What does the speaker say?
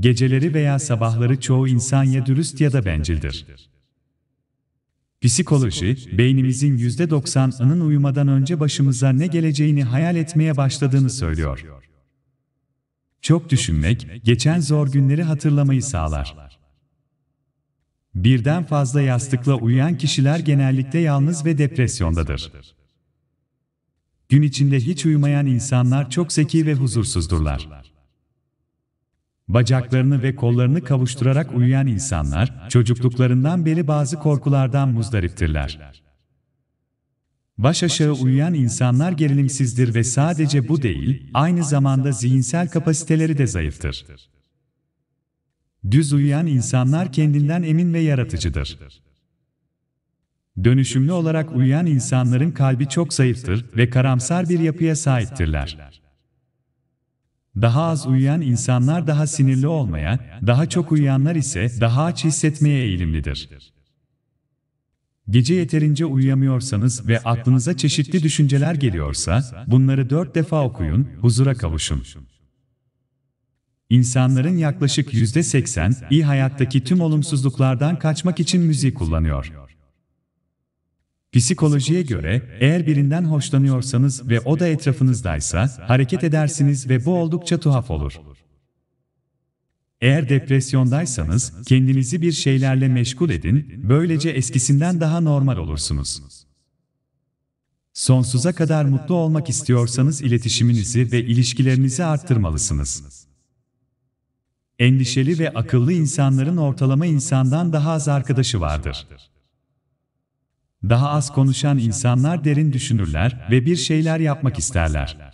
Geceleri veya sabahları çoğu insan ya dürüst ya da bencildir. Psikoloji, beynimizin %90'ının uyumadan önce başımıza ne geleceğini hayal etmeye başladığını söylüyor. Çok düşünmek, geçen zor günleri hatırlamayı sağlar. Birden fazla yastıkla uyuyan kişiler genellikle yalnız ve depresyondadır. Gün içinde hiç uyumayan insanlar çok zeki ve huzursuzdurlar. Bacaklarını ve kollarını kavuşturarak uyuyan insanlar, çocukluklarından beri bazı korkulardan muzdariptirler. Baş aşağı uyuyan insanlar gerilimsizdir ve sadece bu değil, aynı zamanda zihinsel kapasiteleri de zayıftır. Düz uyuyan insanlar kendinden emin ve yaratıcıdır. Dönüşümlü olarak uyuyan insanların kalbi çok zayıftır ve karamsar bir yapıya sahiptirler. Daha az uyuyan insanlar daha sinirli olmaya, daha çok uyuyanlar ise daha aç hissetmeye eğilimlidir. Gece yeterince uyuyamıyorsanız ve aklınıza çeşitli düşünceler geliyorsa, bunları dört defa okuyun, huzura kavuşun. İnsanların yaklaşık yüzde seksen iyi hayattaki tüm olumsuzluklardan kaçmak için müziği kullanıyor. Psikolojiye göre, eğer birinden hoşlanıyorsanız ve o da etrafınızdaysa, hareket edersiniz ve bu oldukça tuhaf olur. Eğer depresyondaysanız, kendinizi bir şeylerle meşgul edin, böylece eskisinden daha normal olursunuz. Sonsuza kadar mutlu olmak istiyorsanız iletişiminizi ve ilişkilerinizi arttırmalısınız. Endişeli ve akıllı insanların ortalama insandan daha az arkadaşı vardır. Daha az konuşan insanlar derin düşünürler ve bir şeyler yapmak isterler.